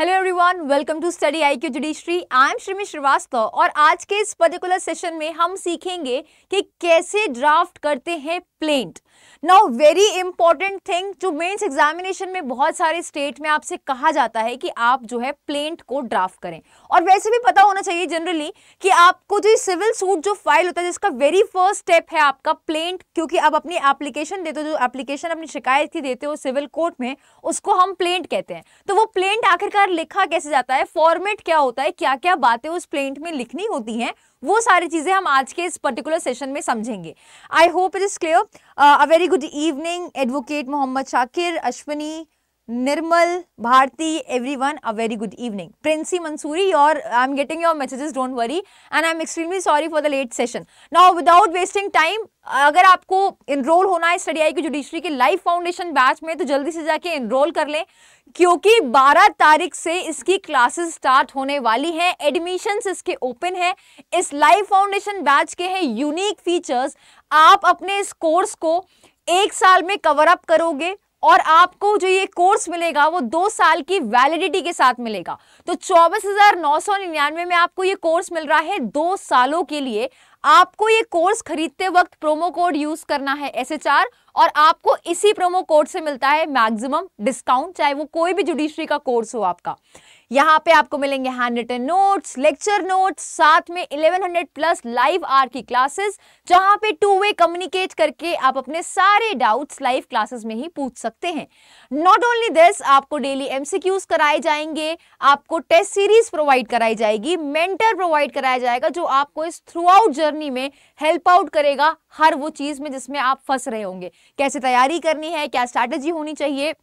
Hello everyone welcome to study I Q judiciary I am Shrimi Srivastava और आज के इस पर्टिकुलर सेशन में हम सीखेंगे कि कैसे ड्राफ्ट करते हैं plaint now very important thing जो मेंस एग्जामिनेशन में बहुत सारे स्टेट में आपसे कहा जाता है कि आप जो है प्लेंट को ड्राफ्ट करें और वैसे भी पता होना चाहिए जनरली कि आपको जो सिविल सूट जो फाइल होता है जिसका वेरी फर्स्ट स्टेप है आपका प्लेंट क्योंकि आप अपनी एप्लीकेशन देते हो जो एप्लीकेशन अपनी शिकायत की देते हो सिविल कोर्ट में उसको हम प्लेंट कहते हैं तो वो प्लेंट आखिरकार पेपर लिखा कैसे जाता है फॉर्मेट क्या होता है क्या क्या बातें उस प्लेंट में लिखनी होती हैं वो सारी चीज़ें हम आज के इस पर्टिकुलर सेशन में समझेंगे I hope it is clear a very good evening advocate Mohammad Shakir Ashwini Nirmal Bharti every one a very good evening Princy Mansuri और I am getting your messages don't worry and I am extremely sorry for the late session now without wasting time अगर आपको enrol होना है study आई की judiciary के life foundation batch में तो जल्दी से जाके इनरोल कर लें क्योंकि 12 तारीख से इसकी क्लासेस स्टार्ट होने वाली हैं एडमिशंस इसके ओपन हैं इस लाइफ फाउंडेशन बैच के हैं यूनिक फीचर्स आप अपने इस कोर्स को एक साल में कवर अप करोगे और आपको जो ये कोर्स मिलेगा वो दो साल की वैलिडिटी के साथ मिलेगा तो चौबीस हजार नौ सौ निन्यानवे में आपको ये कोर्स मिल रहा है दो सालों के लिए आपको ये कोर्स खरीदते वक्त प्रोमो कोड यूज करना है एस एच आर और आपको इसी प्रोमो कोड से मिलता है मैक्सिमम डिस्काउंट चाहे वो कोई भी जुडिशरी का कोर्स हो आपका यहाँ पे आपको मिलेंगे hand written notes lecture notes साथ में 1100 प्लस लाइव आर की क्लासेस जहाँ पे टू वे कम्युनिकेट करके आप अपने सारे डाउट्स लाइव क्लासेस में ही पूछ सकते हैं नॉट ओनली दिस आपको डेली एमसीक्यूज कराए जाएंगे आपको टेस्ट सीरीज प्रोवाइड कराई जाएगी मेंटर प्रोवाइड कराया जाएगा जो आपको इस थ्रू आउट जर्नी में हेल्प आउट करेगा हर वो चीज में जिसमें आप फंस रहे होंगे कैसे तैयारी करनी है क्या स्ट्रैटेजी होनी चाहिए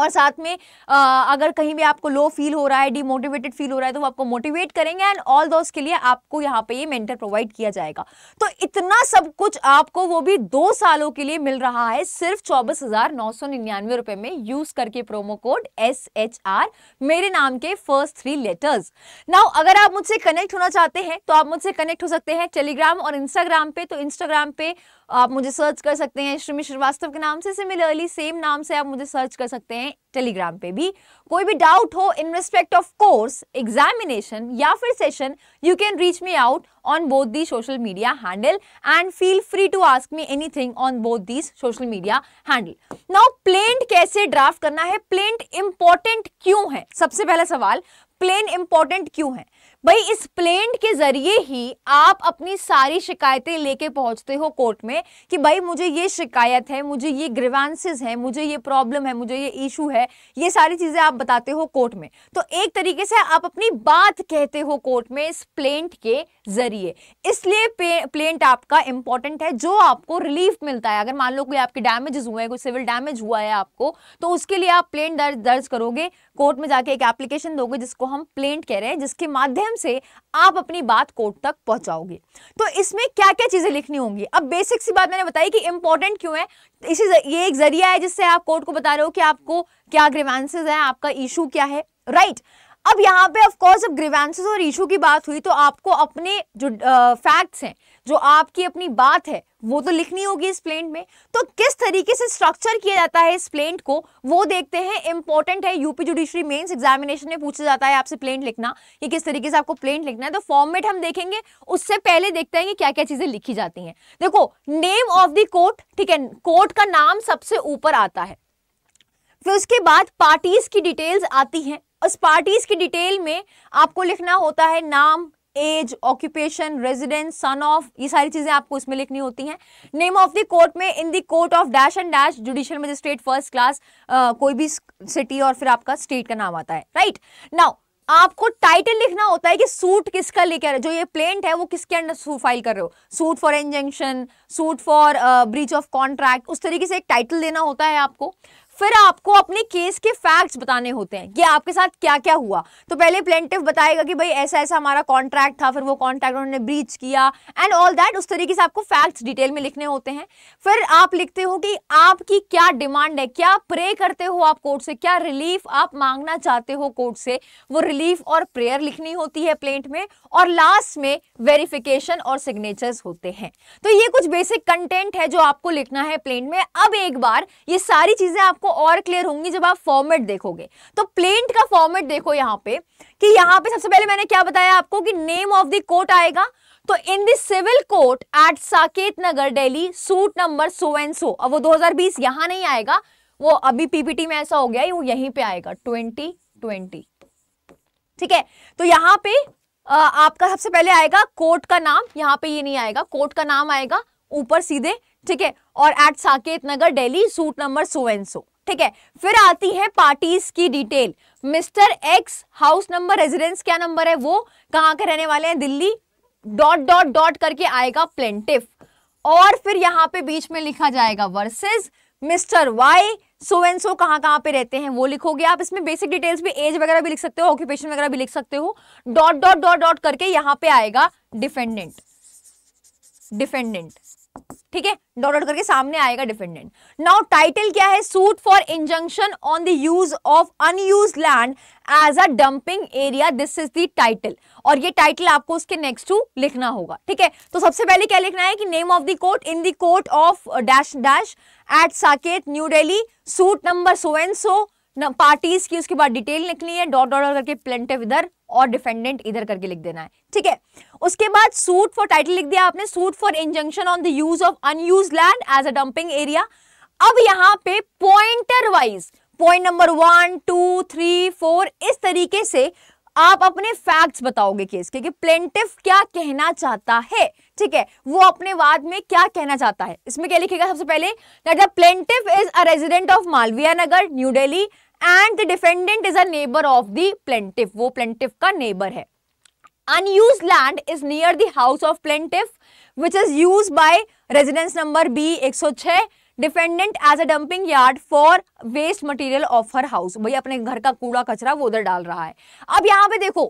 और साथ में आ, अगर कहीं भी आपको लो फील हो रहा है डीमोटिवेटेड फील हो रहा है तो वो आपको मोटिवेट करेंगे एंड ऑल दोस्त के लिए आपको यहाँ पे ये मेंटर प्रोवाइड किया जाएगा तो इतना सब कुछ आपको वो भी दो सालों के लिए मिल रहा है सिर्फ चौबीस हजार नौ सौ निन्यानवे रुपए में यूज करके promo code S H R मेरे नाम के फर्स्ट थ्री लेटर्स नाउ अगर आप मुझसे कनेक्ट होना चाहते हैं तो आप मुझसे कनेक्ट हो सकते हैं टेलीग्राम और इंस्टाग्राम पे तो इंस्टाग्राम पे आप मुझे सर्च कर सकते हैं श्रीमी श्रीवास्तव के नाम से सिमिलरली सेम नाम से आप मुझे सर्च कर सकते हैं टेलीग्राम पे भी कोई भी डाउट हो in respect of course examination या फिर session you can reach me out on both the social media handle and feel free to ask me anything on both these social media handle now plaint कैसे draft करना है plaint important क्यों है सबसे पहला सवाल प्लेन इंपॉर्टेंट क्यों है भाई इस प्लेंट के जरिए ही आप अपनी सारी शिकायतें लेके पहुंचते हो कोर्ट में कि भाई मुझे ये शिकायत है मुझे ये ग्रीवांसेस है मुझे ये प्रॉब्लम है मुझे ये इशू है ये सारी चीजें आप बताते हो कोर्ट में तो एक तरीके से आप अपनी बात कहते हो कोर्ट में इस प्लेंट के जरिए इसलिए प्लेंट आपका इंपॉर्टेंट है जो आपको रिलीफ मिलता है अगर मान लो कोई आपके डैमेजेस हुए हैं कोई सिविल डैमेज हुआ है आपको तो उसके लिए आप प्लेंट दर्ज दर्ज करोगे कोर्ट में जाके एक एप्लीकेशन दोगे जिसको हम प्लेंट कह रहे हैं जिसके माध्यम माध्यम से आप अपनी बात कोर्ट तक पहुंचाओगे तो इसमें क्या क्या चीज़ें लिखनी होंगी अब बेसिक सी बात मैंने बताई कि इंपॉर्टेंट क्यों है इसी ये एक जरिया है जिससे आप कोर्ट को बता रहे हो कि आपको क्या ग्रीवेंसेज है आपका इशू क्या है राइट right. अब यहाँ पे ऑफ कोर्स अब ग्रीवेंसेस और इशू की बात हुई तो आपको अपने जो फैक्ट्स uh, हैं जो आपकी अपनी बात है वो तो लिखनी होगी इस प्लेंट में तो किस तरीके से स्ट्रक्चर किया जाता है इस प्लेंट को वो देखते हैं इंपॉर्टेंट है यूपी जुडिशरी मेंस एग्जामिनेशन में पूछा जाता है आपसे प्लेंट लिखना कि किस तरीके से आपको प्लेंट लिखना है तो फॉर्मेट हम देखेंगे उससे पहले देखते हैं कि क्या क्या चीजें लिखी जाती हैं देखो नेम ऑफ द कोर्ट ठीक है कोर्ट का नाम सबसे ऊपर आता है फिर उसके बाद पार्टीज की डिटेल्स आती हैं उस पार्टीज की डिटेल में आपको लिखना होता है नाम age occupation residence son of ये सारी चीजें आपको उसमें लिखनी होती हैं नेम ऑफ द कोर्ट में in the court of dash and dash judicial magistrate first class कोई भी सिटी और फिर आपका स्टेट का नाम आता है राइट right? नाउ आपको टाइटल लिखना होता है कि सूट किसका लेकर जो ये प्लेंट है वो किसके अंडर फाइल कर रहे हो suit for injunction suit for breach of contract उस तरीके से एक टाइटल देना होता है आपको फिर आपको अपने केस के फैक्ट्स बताने होते हैं कि आपके साथ क्या क्या हुआ तो पहले प्लेंटिव बताएगा कि भाई ऐसा ऐसा हमारा कॉन्ट्रैक्ट था फिर वो कॉन्ट्रैक्ट उन्होंने ब्रीच किया एंड ऑल दैट उस तरीके से आपको फैक्ट्स डिटेल में लिखने होते हैं फिर आप लिखते हो कि आपकी क्या डिमांड है क्या प्रे करते हो आप कोर्ट से क्या रिलीफ आप मांगना चाहते हो कोर्ट से वो रिलीफ और प्रेयर लिखनी होती है प्लेंट में और लास्ट में वेरिफिकेशन और सिग्नेचर्स होते हैं तो ये कुछ बेसिक कंटेंट है जो आपको लिखना है प्लेंट में अब एक बार ये सारी चीजें आप आपको और क्लियर होंगी जब आप फॉर्मेट देखोगे तो प्लेंट का फॉर्मेट देखो यहाँ पे कि यहाँ पे सबसे पहले मैंने क्या बताया आपको कि नेम ऑफ द कोर्ट आएगा तो in this civil court at Saket Nagar Delhi suit number so and so अब वो 2020 यहां नहीं आएगा वो अभी पीपीटी में ऐसा हो गया है वो यहीं पे आएगा 2020 ठीक है तो यहां पे आ, आपका सबसे पहले आएगा कोर्ट का नाम यहां पे ये यह नहीं आएगा कोर्ट का नाम आएगा ऊपर सीधे ठीक है और at Saket Nagar Delhi suit number so and so ठीक है फिर आती है पार्टीज की detail Mr X house number residence क्या नंबर है वो कहां के रहने वाले हैं दिल्ली डॉट डॉट डॉट करके आएगा प्लेंटिफ और फिर यहाँ पे बीच में लिखा जाएगा versus Mr Y so and so कहां कहां पे रहते हैं वो लिखोगे आप इसमें बेसिक डिटेल्स भी एज वगैरह भी लिख सकते हो ऑक्यूपेशन वगैरह भी लिख सकते हो डॉट डॉट डॉट डॉट करके यहाँ पे आएगा डिफेंडेंट डिफेंडेंट ठीक है डॉट डॉट करके सामने आएगा डिफेंडेंट नाउ टाइटल क्या है suit for injunction on the use of unused land as a dumping area this is the title और ये टाइटल आपको उसके नेक्स्ट टू लिखना होगा ठीक है तो सबसे पहले क्या लिखना है कि name of the court in the court of dash dash at Saket new Delhi suit number so and so parties की उसके बाद डिटेल लिखनी है डॉट डॉट करके प्लेटे विदर और डिफेंडेंट इधर करके लिख देना है ठीक है उसके बाद सूट फॉर टाइटल लिख दिया आपने suit for injunction on the use of unused land as a dumping area अब यहां पे pointer wise point number one two three four इस तरीके से आप अपने फैक्ट्स बताओगे केस के कि प्लेंटिफ क्या कहना चाहता है ठीक है वो अपने वाद में क्या कहना चाहता है इसमें क्या लिखेगा सबसे पहले that the plaintiff is a resident of Malviya Nagar new Delhi and the defendant is a neighbour of the plaintiff वो प्लेंटिव का नेबर है unused land is near the house of plaintiff which is used by residence number B 106 defendant as a dumping yard for waste material of her house भाई अपने घर का कूड़ा कचरा वो उधर डाल रहा है अब यहाँ पे देखो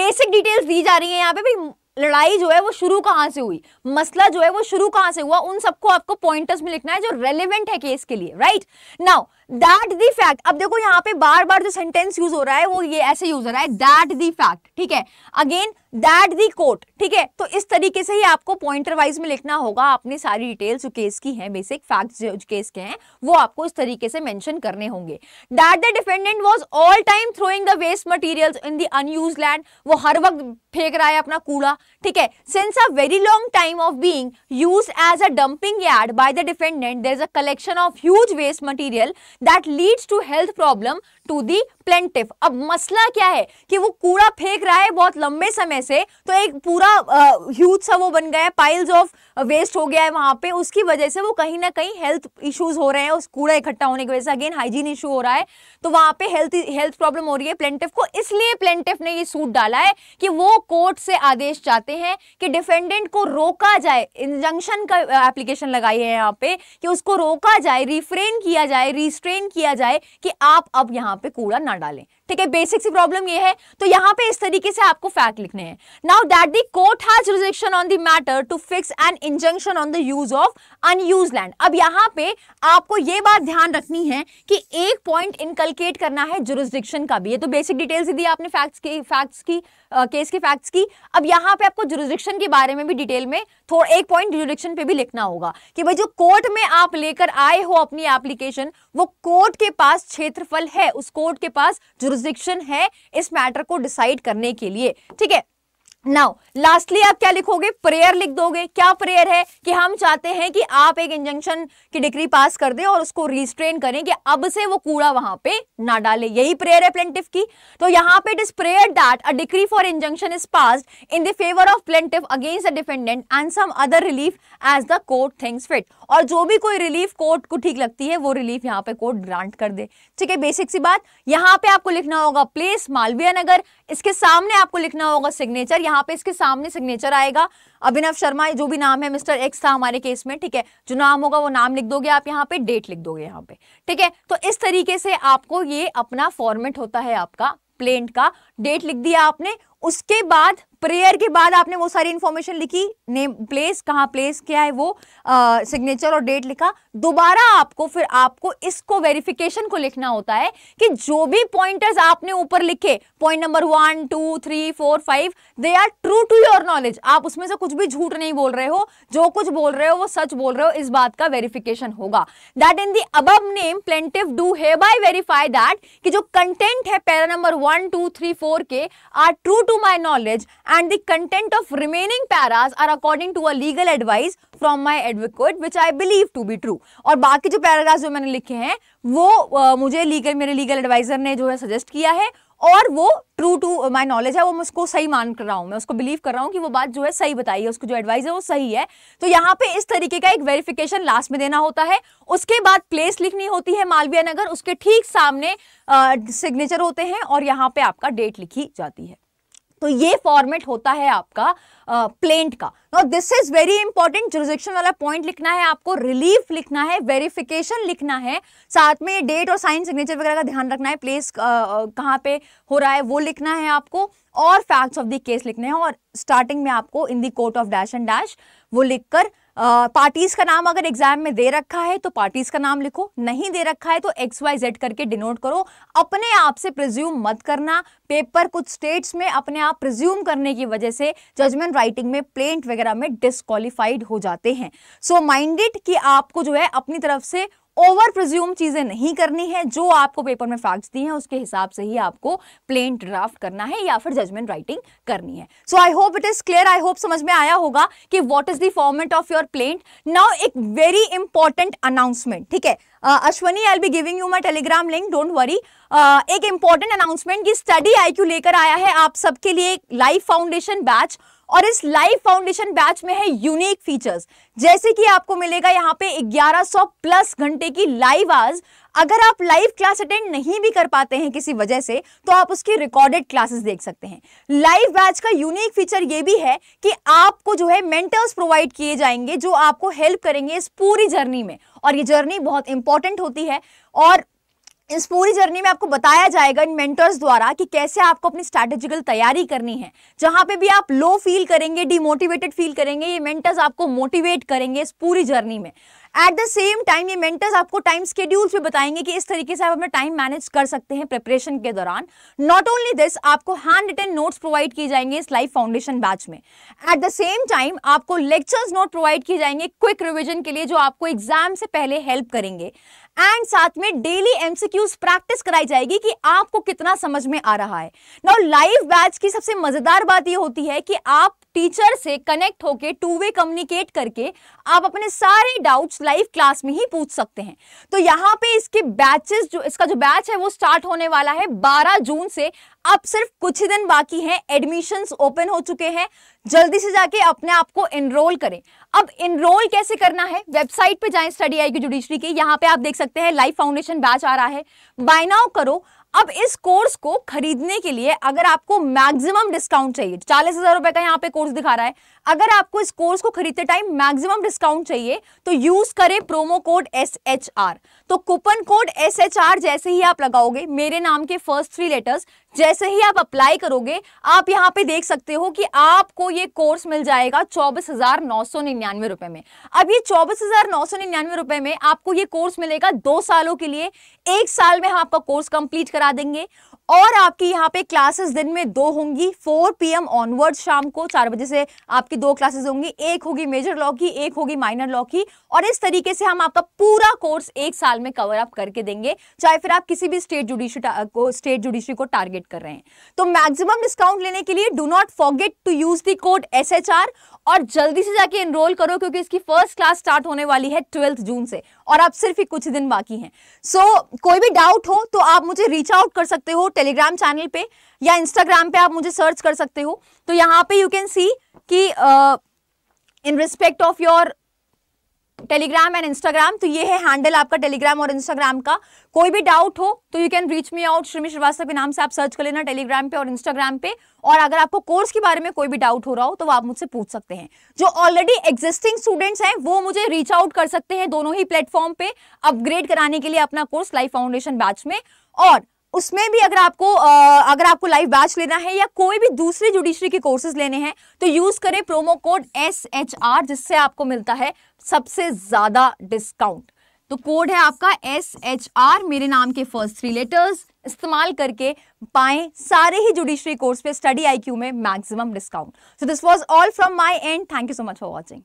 बेसिक डिटेल्स दी जा रही है यहाँ पे भाई लड़ाई जो है वो शुरू कहाँ से हुई मसला जो है वो शुरू कहाँ से हुआ उन सबको आपको पॉइंटर्स में लिखना है जो रेलिवेंट है केस के लिए right now that the fact अब देखो यहाँ पे बार बार जो सेंटेंस यूज हो रहा है वो ये ऐसे यूज हो रहा है दैट दी फैक्ट ठीक है अगेन दैट दी कोर्ट ठीक है तो इस तरीके से ही आपको पॉइंटर वाइज में लिखना होगा आपने सारी डिटेल्स जो केस की हैं बेसिक फैक्ट्स जो केस के हैं वो आपको इस तरीके से मेंशन करने होंगे that the defendant was all time throwing the waste materials in the unused land वो हर वक्त फेंक रहा है अपना कूड़ा ठीक है since a very long time of being use as a dumping yard by the defendant there is a collection of huge waste material that leads to health problem to the plaintiff अब मसला क्या है कि वो कूड़ा फेंक रहा है बहुत लंबे समय से तो एक पूरा ह्यूज सा वो बन गया है पाइल्स ऑफ वेस्ट हो गया है वहां पे उसकी वजह से वो कहीं ना कहीं हेल्थ इश्यूज हो रहे हैं उस कूड़ा इकट्ठा होने की वजह से अगेन हाइजीन इशू हो रहा है तो वहां पे हेल्थ हेल्थ प्रॉब्लम हो रही है प्लेंटिफ को इसलिए प्लेंटिफ ने ये सूट डाला है कि वो कोर्ट से आदेश चाहते हैं कि डिफेंडेंट को रोका जाए इंजंक्शन का एप्लीकेशन लगाई है यहाँ पे कि उसको रोका जाए रिफ्रेन किया जाए रिस्ट्रेन किया जाए कि आप अब यहाँ यहाँ पे कूड़ा ना डालें ठीक है बेसिक सी प्रॉब्लम ये है तो यहाँ पे इस तरीके से आपको फैक्ट लिखने हैं now that the court has rejection on the matter to fix an injunction on the use of unused land अब यहाँ पे आपको ये बात ध्यान रखनी है कि एक पॉइंट इनकलकेट करना है जुरिस्डिक्शन का भी ये तो बेसिक डिटेल्स दी आपने फैक्ट्स की फैक्ट्स की केस के फैक्ट्स की अब यहाँ पे आपको जुरिस्डिक्शन के बारे में भी डिटेल में थोड़ा एक पॉइंट जुरिस्डिक्शन पे भी लिखना होगा कि भाई जो कोर्ट में आप लेकर आए हो अपनी एप्लीकेशन वो कोर्ट के पास क्षेत्रफल है उस कोर्ट के पास जुरिस्डिक्शन है इस मैटर को डिसाइड करने के लिए ठीक है नाउ लास्टली आप क्या लिखोगे प्रेयर लिख दोगे क्या प्रेयर है कि हम चाहते हैं कि आप एक इंजंक्शन की डिग्री पास कर दे और उसको रिस्ट्रेन करें कि अब से वो कूड़ा वहां पे ना डाले यही प्रेयर है प्लेंटिव की तो यहाँ पे it is prayer that a decree for injunction is pass in the favour of plaintiff against the defendant and some other relief as the court thinks fit और जो भी कोई रिलीफ कोर्ट को ठीक लगती है वो रिलीफ यहाँ पे कोर्ट ग्रांट कर दे ठीक है बेसिक सी बात यहाँ पे आपको लिखना होगा प्लेस मालवीय नगर इसके सामने आपको लिखना होगा सिग्नेचर यहाँ पे इसके सामने सिग्नेचर आएगा अभिनव शर्मा जो भी नाम है मिस्टर एक्स था हमारे केस में ठीक है जो नाम होगा वो नाम लिख दोगे आप यहाँ पे डेट लिख दोगे यहाँ पे ठीक है तो इस तरीके से आपको ये अपना फॉर्मेट होता है आपका प्लेंट का डेट लिख दिया आपने उसके बाद प्रेयर के बाद आपने वो सारी इंफॉर्मेशन लिखी नेम प्लेस कहाँ प्लेस क्या है वो सिग्नेचर और डेट लिखा दोबारा आपको फिर आपको इसको वेरिफिकेशन को लिखना होता है कि जो भी पॉइंटर्स आपने ऊपर लिखे point number one two three four five they are true to your knowledge आप उसमें से कुछ भी झूठ नहीं बोल रहे हो जो कुछ बोल रहे हो वो सच बोल रहे हो इस बात का वेरिफिकेशन होगा दैट इन दी अब नेम प्लेंटिव डू है वेरीफाई दैट कि जो कंटेंट है para number one two three four four के are true to my knowledge and content of remaining paras are according to legal advice from my advocate which I believe to be true और बाकी जो paragraph जो मैंने लिखे हैं वो uh, मुझे लीगल मेरे लीगल एडवाइजर ने जो है सजेस्ट किया है और वो ट्रू टू माई नॉलेज है वो मैं उसको सही मान कर रहा हूँ मैं उसको बिलीव कर रहा हूँ कि वो बात जो है सही बताई है उसको जो एडवाइस है वो सही है तो यहाँ पे इस तरीके का एक वेरिफिकेशन लास्ट में देना होता है उसके बाद प्लेस लिखनी होती है मालवीय नगर उसके ठीक सामने सिग्नेचर होते हैं और यहाँ पे आपका डेट लिखी जाती है तो ये फॉर्मेट होता है आपका प्लेंट का this is very important jurisdiction वाला पॉइंट लिखना है आपको रिलीफ लिखना है वेरिफिकेशन लिखना है साथ में डेट और साइन सिग्नेचर वगैरह का ध्यान रखना है प्लेस कहाँ पे हो रहा है वो लिखना है आपको और फैक्ट्स ऑफ द केस लिखने हैं और स्टार्टिंग में आपको in the court of dash and dash वो लिखकर पार्टीज का नाम अगर एग्जाम में दे रखा है तो पार्टीज का नाम लिखो नहीं दे रखा है तो एक्स वाई जेड करके डिनोट करो अपने आप से प्रिज्यूम मत करना पेपर कुछ स्टेट्स में अपने आप प्रिज्यूम करने की वजह से जजमेंट राइटिंग में प्लेंट वगैरह में डिस्कालीफाइड हो जाते हैं सो माइंडेड कि आपको जो है अपनी तरफ से ओवर प्रज्यूम चीज़ें नहीं करनी है जो आपको पेपर में फैक्ट्स दिए हैं उसके हिसाब से ही आपको प्लेन ड्राफ्ट करना है या फिर जजमेंट राइटिंग करनी है so I hope it is clear I hope समझ में आया होगा कि what is the format of your plaint now एक वेरी इंपॉर्टेंट अनाउंसमेंट ठीक है Ashwani I be giving you my Telegram link don't worry एक इम्पॉर्टेंट अनाउंसमेंट की स्टडी आईक्यू लेकर आया है आप सबके लिए लाइव फाउंडेशन बैच और इस लाइव फाउंडेशन बैच में है यूनिक फीचर्स जैसे कि आपको मिलेगा यहाँ पे 1100 प्लस घंटे की लाइव आज अगर आप लाइव क्लास अटेंड नहीं भी कर पाते हैं किसी वजह से तो आप उसकी रिकॉर्डेड क्लासेस देख सकते हैं लाइव बैच का यूनिक फीचर ये भी है कि आपको जो है मेंटर्स प्रोवाइड किए जाएंगे जो आपको हेल्प करेंगे इस पूरी जर्नी में और ये जर्नी बहुत इंपॉर्टेंट होती है और इस पूरी जर्नी में आपको बताया जाएगा इन मेंटर्स द्वारा कि कैसे आपको अपनी स्ट्रैटेजिकल तैयारी करनी है जहां पे भी आप लो फील करेंगे डिमोटिवेटेड फील करेंगे ये मेंटर्स आपको मोटिवेट करेंगे इस पूरी जर्नी में एट द सेम टाइम ये मेंटर्स आपको टाइम स्केड्यूल्स भी बताएंगे कि इस तरीके से आप अपना टाइम मैनेज कर सकते हैं प्रिपरेशन के दौरान नॉट ओनली दिस आपको हैंड रिटन नोट्स प्रोवाइड किए जाएंगे इस लाइफ फाउंडेशन बैच में एट द सेम टाइम आपको लेक्चर्स नोट प्रोवाइड किए जाएंगे क्विक रिविजन के लिए जो आपको एग्जाम से पहले हेल्प करेंगे एंड साथ में डेली एमसीक्यूज प्रैक्टिस कराई जाएगी कि आपको कितना समझ में आ रहा है नाउ लाइव बैच की सबसे मजेदार बात यह होती है कि आप टीचर से कनेक्ट होकर टू वे कम्युनिकेट करके आप अपने सारे डाउट्स लाइव क्लास में ही पूछ सकते हैं तो यहाँ पे इसके बैचेस जो इसका जो बैच है वो स्टार्ट होने वाला है 12 जून से अब सिर्फ कुछ ही दिन बाकी हैं एडमिशंस ओपन हो चुके हैं जल्दी से जाके अपने आप को एनरोल करें अब इनरोल कैसे करना है वेबसाइट पे जाएं स्टडी आई की जुडिशरी की यहाँ पे आप देख सकते हैं लाइफ फाउंडेशन बैच आ रहा है बाय नाउ करो अब इस कोर्स को खरीदने के लिए अगर आपको मैक्सिमम डिस्काउंट चाहिए चालीस हजार रुपए का यहाँ पे कोर्स दिखा रहा है अगर आपको इस कोर्स को खरीदते टाइम मैक्सिमम डिस्काउंट चाहिए तो यूज करें promo code S H R तो coupon code S H R जैसे ही आप लगाओगे मेरे नाम के फर्स्ट थ्री लेटर्स जैसे ही आप अप्लाई करोगे आप यहाँ पे देख सकते हो कि आपको ये कोर्स मिल जाएगा चौबीस हजार नौ सौ निन्यानवे रुपए में अब ये चौबीस हजार नौ सौ निन्यानवे रुपए में आपको ये कोर्स मिलेगा दो सालों के लिए एक साल में हम आपका कोर्स कंप्लीट करा देंगे और आपकी यहाँ पे क्लासेस दिन में दो होंगी 4 पीएम ऑनवर्ड शाम को चार बजे से आपकी दो क्लासेस होंगी एक होगी मेजर लॉ की एक होगी माइनर लॉ की और इस तरीके से हम आपका पूरा कोर्स एक साल में कवर अप करके देंगे चाहे फिर आप किसी भी स्टेट जुडिशरी को स्टेट जुडिशरी को टारगेट कर रहे हैं तो मैक्सिमम डिस्काउंट लेने के लिए do not forget to use the code S और जल्दी से जाके एनरोल करो क्योंकि इसकी फर्स्ट क्लास स्टार्ट होने वाली है ट्वेल्थ जून से और अब सिर्फ ही कुछ दिन बाकी हैं सो so, कोई भी डाउट हो तो आप मुझे रीच आउट कर सकते हो टेलीग्राम चैनल पे या इंस्टाग्राम पे आप मुझे सर्च कर सकते हो तो यहाँ पे यू कैन सी कि in respect of your Telegram and Instagram तो ये है हैंडल आपका टेलीग्राम और इंस्टाग्राम का कोई भी डाउट हो तो you can reach me out Shrimi Srivastava के नाम से आप सर्च कर लेना टेलीग्राम पे और इंस्टाग्राम पे और अगर आपको कोर्स के बारे में कोई भी डाउट हो रहा हो तो आप मुझसे पूछ सकते हैं जो ऑलरेडी एग्जिस्टिंग स्टूडेंट्स हैं वो मुझे रीच आउट कर सकते हैं दोनों ही प्लेटफॉर्म पे अपग्रेड कराने के लिए अपना कोर्स लाइफ फाउंडेशन बैच में और उसमें भी अगर आपको अगर आपको लाइव बैच लेना है या कोई भी दूसरे जुडिशरी के कोर्सेज लेने हैं तो यूज़ करें promo code S H R जिससे आपको मिलता है सबसे ज़्यादा डिस्काउंट तो कोड है आपका एस एच आर मेरे नाम के फर्स्ट थ्री लेटर्स इस्तेमाल करके पाएं सारे ही जुडिशरी कोर्स पे स्टडी आई क्यू में maximum discount so this was all from my end thank you so much for watching